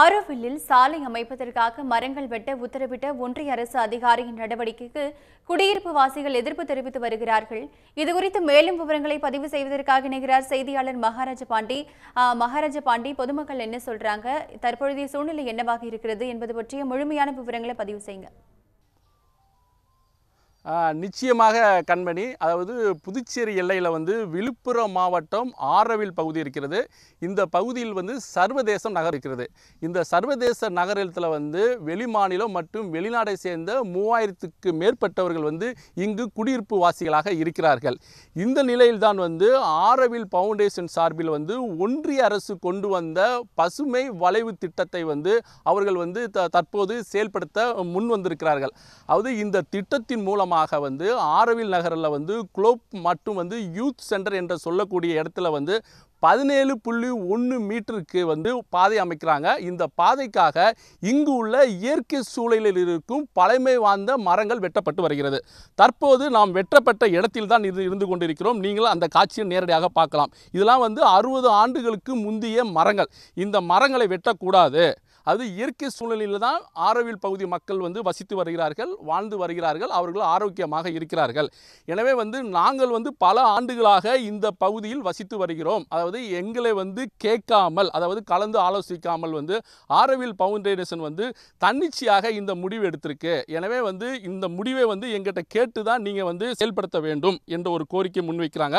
ஆரோவில்லில் சாலை அமைப்பதற்காக மரங்கள் வெட்ட உத்தரவிட்ட ஒன்றிய அரசு அதிகாரியின் நடவடிக்கைக்கு குடியிருப்பு வாசிகள் எதிர்ப்பு தெரிவித்து வருகிறார்கள் இதுகுறித்து மேலும் விவரங்களை பதிவு செய்வதற்காக இணைகிறார் செய்தியாளர் மகாராஜ பாண்டி மகாராஜ பாண்டி பொதுமக்கள் என்ன சொல்றாங்க தற்பொழுதைய சூழ்நிலை என்னவாக இருக்கிறது என்பது பற்றிய முழுமையான விவரங்களை பதிவு செய்யுங்க நிச்சயமாக கண்மணி அதாவது புதுச்சேரி எல்லையில் வந்து விழுப்புரம் மாவட்டம் ஆரவில் பகுதி இருக்கிறது இந்த பகுதியில் வந்து சர்வதேசம் நகர் இருக்கிறது இந்த சர்வதேச நகரத்தில் வந்து வெளிமாநிலம் மற்றும் வெளிநாடை சேர்ந்த மூவாயிரத்துக்கு மேற்பட்டவர்கள் வந்து இங்கு குடியிருப்பு வாசிகளாக இருக்கிறார்கள் இந்த நிலையில்தான் வந்து ஆரவில் ஃபவுண்டேஷன் சார்பில் வந்து ஒன்றிய அரசு கொண்டு வந்த பசுமை வளைவு திட்டத்தை வந்து அவர்கள் வந்து தற்போது செயல்படுத்த முன் வந்திருக்கிறார்கள் அதாவது இந்த திட்டத்தின் மூலமாக காரணமாக வந்து ஆரவில் நகரில் வந்து குளோப் மற்றும் வந்து யூத் சென்டர் என்று சொல்லக்கூடிய இடத்துல வந்து பதினேழு புள்ளி ஒன்று மீட்டருக்கு வந்து பாதை அமைக்கிறாங்க இந்த பாதைக்காக இங்கு உள்ள இயற்கை சூழலில் இருக்கும் பழமை வாய்ந்த மரங்கள் வெட்டப்பட்டு வருகிறது தற்போது நாம் வெட்டப்பட்ட இடத்தில் தான் இது இருந்து கொண்டிருக்கிறோம் நீங்களும் அந்த காட்சியை நேரடியாக பார்க்கலாம் இதெல்லாம் வந்து அறுபது ஆண்டுகளுக்கு முந்தைய மரங்கள் இந்த மரங்களை வெட்டக்கூடாது அது இயற்கை சூழலில் தான் ஆரோவில் பகுதி மக்கள் வந்து வசித்து வருகிறார்கள் வாழ்ந்து வருகிறார்கள் அவர்கள் ஆரோக்கியமாக இருக்கிறார்கள் எனவே வந்து நாங்கள் வந்து பல ஆண்டுகளாக இந்த பகுதியில் வசித்து வருகிறோம் அதாவது எங்களை வந்து கேட்காமல் அதாவது கலந்து ஆலோசிக்காமல் வந்து ஆரோவில் பவுண்டேஷன் வந்து தன்னிச்சையாக இந்த முடிவு எடுத்திருக்கு எனவே வந்து இந்த முடிவை வந்து எங்கிட்ட கேட்டு தான் நீங்கள் வந்து செயல்படுத்த வேண்டும் என்ற ஒரு கோரிக்கை முன்வைக்கிறாங்க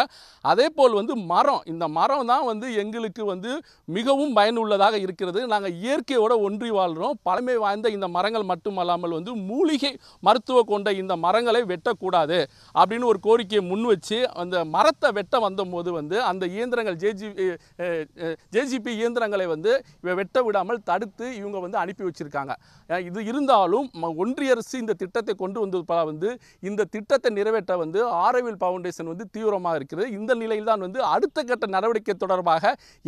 அதே போல் வந்து மரம் இந்த மரம் தான் வந்து எங்களுக்கு வந்து மிகவும் பயனுள்ளதாக இருக்கிறது நாங்கள் இயற்கையோட ஒன்றி வாழ்கிறோம் பழமை வாய்ந்த இந்த மரங்கள் மட்டுமல்லாமல் வந்து மூலிகை மருத்துவம் கொண்ட இந்த மரங்களை வெட்டக்கூடாது அப்படின்னு ஒரு கோரிக்கையை முன் வச்சு அந்த மரத்தை வெட்ட வந்தபோது வந்து அந்த இயந்திரங்கள் ஜேஜி ஜேஜிபி இயந்திரங்களை வந்து வெட்ட விடாமல் தடுத்து இவங்க வந்து அனுப்பி வச்சுருக்காங்க இது இருந்தாலும் ஒன்றிய அரசு இந்த திட்டத்தை கொண்டு வந்தது வந்து இந்த திட்டத்தை நிறைவேற்ற வந்து ஆரவில் ஃபவுண்டேஷன் வந்து தீவிரமாக இருக்கிறது இந்த நிலையில் தான் வந்து அடுத்த கட்ட நடவடிக்கை தொடர்பாக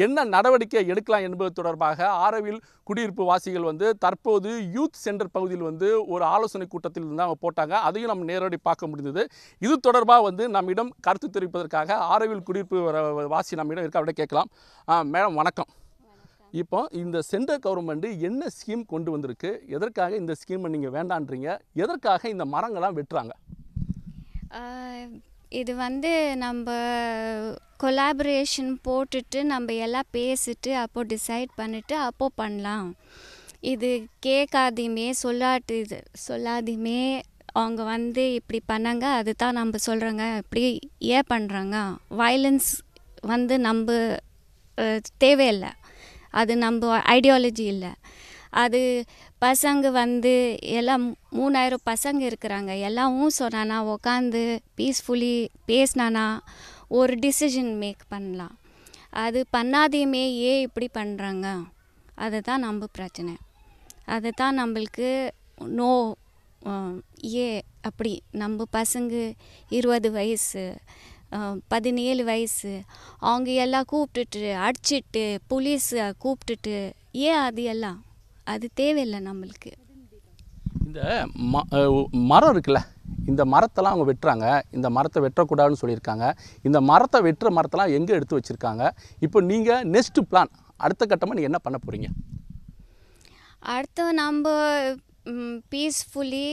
என்ன நடவடிக்கை எடுக்கலாம் என்பது தொடர்பாக ஆரவில் குடியிருப்பு குடியிருப்பு வாசிகள் வந்து தற்போது யூத் சென்டர் பகுதியில் வந்து ஒரு ஆலோசனை கூட்டத்தில் வந்து அவங்க போட்டாங்க அதையும் நம்ம நேரடி பார்க்க முடிந்தது இது தொடர்பாக வந்து நம்மிடம் கருத்து தெரிவிப்பதற்காக ஆரோவில் குடியிருப்பு வாசி நம்மிடம் இருக்க அப்படியே கேட்கலாம் மேடம் வணக்கம் இப்போ இந்த சென்ட்ரல் கவர்மெண்ட்டு என்ன ஸ்கீம் கொண்டு வந்திருக்கு எதற்காக இந்த ஸ்கீமை நீங்கள் வேண்டான்றீங்க எதற்காக இந்த மரங்கள்லாம் வெட்டுறாங்க இது வந்து நம்ம கொலாபரேஷன் போட்டுட்டு நம்ம எல்லாம் பேசிட்டு அப்போது டிசைட் பண்ணிவிட்டு அப்போது பண்ணலாம் இது கேட்காதையுமே சொல்லாட்டு இது சொல்லாதையுமே அவங்க வந்து இப்படி பண்ணாங்க அது தான் நம்ம சொல்கிறோங்க இப்படி ஏன் பண்ணுறாங்க வயலன்ஸ் வந்து நம்ம தேவையில்லை அது நம்ம ஐடியாலஜி இல்லை அது பசங்க வந்து எல்லாம் மூணாயிரம் பசங்க இருக்கிறாங்க எல்லாவும் சொன்னானா உக்காந்து பீஸ்ஃபுல்லி பேசினானா ஒரு டிசிஷன் மேக் பண்ணலாம் அது பண்ணாதையுமே ஏன் இப்படி பண்ணுறாங்க அதை தான் நம்ம பிரச்சனை அதை தான் நம்மளுக்கு நோ ஏ அப்படி நம்ம பசங்க இருபது வயசு பதினேழு வயசு அவங்க எல்லாம் கூப்பிட்டுட்டு அடிச்சிட்டு புலீஸை கூப்பிட்டுட்டு ஏன் அது எல்லாம் அது தேவையில்லை நம்மளுக்கு இந்த மரம் இருக்குல்ல இந்த மரத்தெல்லாம் அவங்க வெட்டுறாங்க இந்த மரத்தை வெட்டக்கூடாதுன்னு சொல்லியிருக்காங்க இந்த மரத்தை வெட்டுற மரத்தெல்லாம் எங்கே எடுத்து வச்சுருக்காங்க இப்போ நீங்கள் நெக்ஸ்ட்டு பிளான் அடுத்த கட்டமாக நீங்கள் என்ன பண்ண போகிறீங்க அடுத்த நம்ம பீஸ்ஃபுல்லி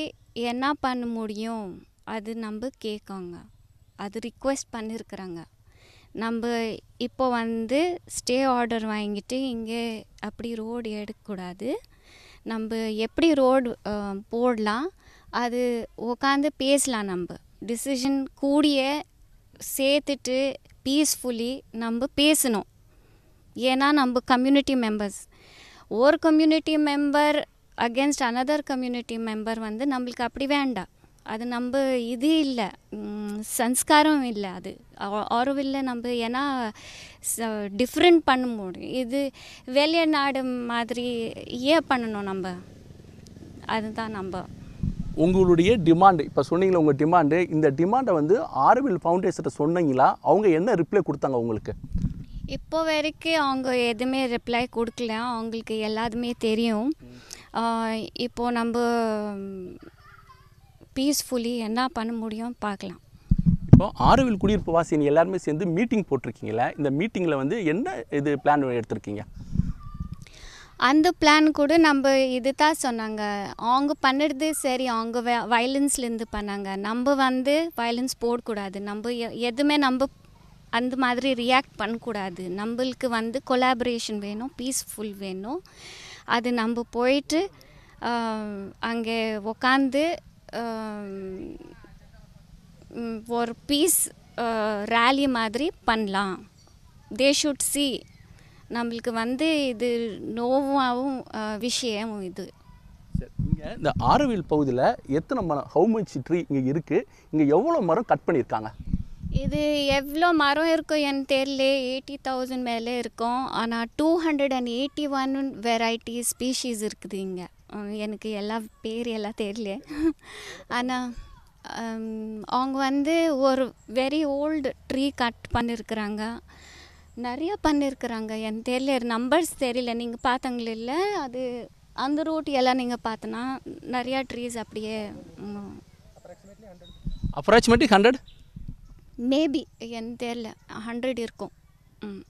என்ன பண்ண முடியும் அது நம்ம கேட்காங்க அது ரிக்வெஸ்ட் பண்ணியிருக்கிறாங்க நம்ம இப்போ வந்து ஸ்டே ஆர்டர் வாங்கிட்டு இங்கே அப்படி ரோடு எடுக்கக்கூடாது நம்ம எப்படி ரோடு போடலாம் அது உக்காந்து பேசலாம் நம்ம டிசிஷன் கூடிய சேர்த்துட்டு பீஸ்ஃபுல்லி நம்ம பேசணும் ஏன்னா நம்ம கம்யூனிட்டி மெம்பர்ஸ் ஒரு community member against another community member வந்து நம்மளுக்கு அப்படி வேண்டாம் அது நம்ம இது இல்லை சன்ஸ்காரம் இல்லை அது ஆரோவில்ல நம்ம ஏன்னா டிஃப்ரெண்ட் பண்ண முடியும் இது வெளிய நாடு மாதிரி ஏன் பண்ணணும் நம்ம அதுதான் நம்ம உங்களுடைய டிமாண்டு இப்போ சொன்னீங்களா உங்கள் டிமாண்டு இந்த டிமாண்டை வந்து ஆர்வில் ஃபவுண்டேஷன்கிட்ட சொன்னீங்களா அவங்க என்ன ரிப்ளை கொடுத்தாங்க உங்களுக்கு இப்போ வரைக்கும் அவங்க எதுவுமே ரிப்ளை கொடுக்கல அவங்களுக்கு எல்லாத்துமே தெரியும் இப்போது நம்ம பீஸ்ஃபுல்லி என்ன பண்ண முடியும் பார்க்கலாம் இப்போ ஆறுவில் குடியிருப்பு வாசி நீங்கள் எல்லாருமே சேர்ந்து மீட்டிங் போட்டிருக்கீங்களே இந்த மீட்டிங்கில் வந்து என்ன இது பிளான் எடுத்திருக்கீங்க அந்த பிளான் கூட நம்ம இது தான் சொன்னாங்க அவங்க பண்ணுறது சரி அவங்க வயலன்ஸ்லேருந்து பண்ணாங்க நம்ம வந்து வயலன்ஸ் போடக்கூடாது நம்ம எதுவுமே நம்ம அந்த மாதிரி ரியாக்ட் பண்ணக்கூடாது நம்மளுக்கு வந்து கொலாபரேஷன் வேணும் பீஸ்ஃபுல் வேணும் அது நம்ம போயிட்டு அங்கே உக்காந்து ஒரு பீஸ் ரேலி மாதிரி பண்ணலாம் தே ஷுட் சி நம்மளுக்கு வந்து இது நோவாகவும் விஷயமும் இது இந்த ஆரவில் பகுதியில் எத்தனை மரம் ஹவு மச் ட்ரீ இங்கே இருக்குது இங்கே எவ்வளோ மரம் கட் பண்ணியிருக்காங்க இது எவ்வளோ மரம் இருக்கும் என் தெரியல எயிட்டி தௌசண்ட் மேலே இருக்கும் ஆனால் two hundred and eighty one variety species இருக்குது இங்கே எனக்கு எல்லா பேர் எல்லாம் தெரியல ஆனால் Um, அவங்க வந்து ஒரு வெரி ஓல்டு ட்ரீ கட் பண்ணியிருக்கிறாங்க நிறையா பண்ணியிருக்கிறாங்க என் தெரியல நம்பர்ஸ் தெரியல நீங்கள் பார்த்தாங்களே இல்லை அது அந்த ரூட் எல்லாம் நீங்கள் பார்த்தனா நிறையா ட்ரீஸ் அப்படியே அப்ராக்சிமேட்லி ஹண்ட்ரட் மேபி என் தெரியல ஹண்ட்ரட் இருக்கும் ம்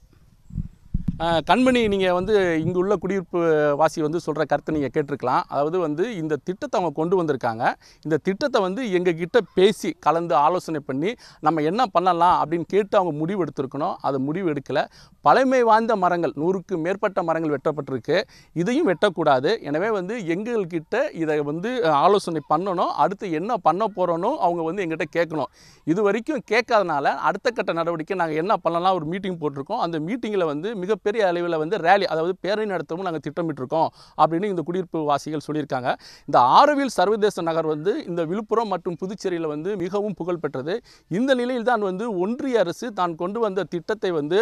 கண்மணி நீங்கள் வந்து இங்கே உள்ள குடியிருப்பு வாசி வந்து சொல்கிற கருத்தை நீங்கள் கேட்டிருக்கலாம் அதாவது வந்து இந்த திட்டத்தை அவங்க கொண்டு வந்திருக்காங்க இந்த திட்டத்தை வந்து எங்கள் கிட்ட பேசி கலந்து ஆலோசனை பண்ணி நம்ம என்ன பண்ணலாம் அப்படின்னு கேட்டு அவங்க முடிவு எடுத்திருக்கணும் அதை முடிவு எடுக்கலை பழமை வாய்ந்த மரங்கள் நூறுக்கு மேற்பட்ட மரங்கள் வெட்டப்பட்டிருக்கு இதையும் வெட்டக்கூடாது எனவே வந்து எங்கள்கிட்ட இதை வந்து ஆலோசனை பண்ணணும் அடுத்து என்ன பண்ண போகிறோன்னு அவங்க வந்து எங்கிட்ட கேட்கணும் இது வரைக்கும் கேட்காதனால அடுத்த கட்ட நடவடிக்கை நாங்கள் என்ன பண்ணலாம் ஒரு மீட்டிங் போட்டிருக்கோம் அந்த மீட்டிங்கில் வந்து மிகப்பெரிய மிகப்பெரிய அளவில் வந்து ரேலி அதாவது பேரணி நடத்தவும் நாங்கள் திட்டமிட்டிருக்கோம் அப்படின்னு இந்த குடியிருப்பு வாசிகள் சொல்லியிருக்காங்க இந்த ஆரோவில் சர்வதேச நகர் வந்து இந்த விழுப்புரம் மற்றும் புதுச்சேரியில் வந்து மிகவும் புகழ்பெற்றது இந்த நிலையில் தான் வந்து ஒன்றிய அரசு தான் கொண்டு வந்த திட்டத்தை வந்து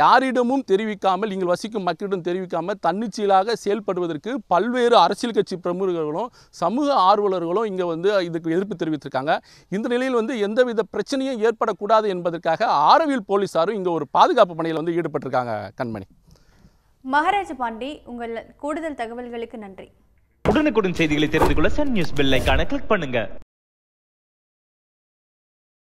யாரிடமும் தெரிவிக்காமல் நீங்கள் வசிக்கும் மக்களிடம் தெரிவிக்காமல் தன்னிச்சையிலாக செயல்படுவதற்கு பல்வேறு அரசியல் கட்சி பிரமுகர்களும் சமூக ஆர்வலர்களும் இங்கே வந்து இதுக்கு எதிர்ப்பு தெரிவித்திருக்காங்க இந்த நிலையில் வந்து எந்தவித பிரச்சனையும் ஏற்படக்கூடாது என்பதற்காக ஆரவில் போலீஸாரும் இங்கே ஒரு பாதுகாப்பு பணியில் வந்து ஈடுபட்டிருக்காங்க கண்மணி மகாராஜ பாண்டி உங்கள் கூடுதல் தகவல்களுக்கு நன்றி உடனுக்குடன் செய்திகளை தெரிந்து கொள்ள சன் நியூஸ் பெல் ஐக்கான கிளிக் பண்ணுங்க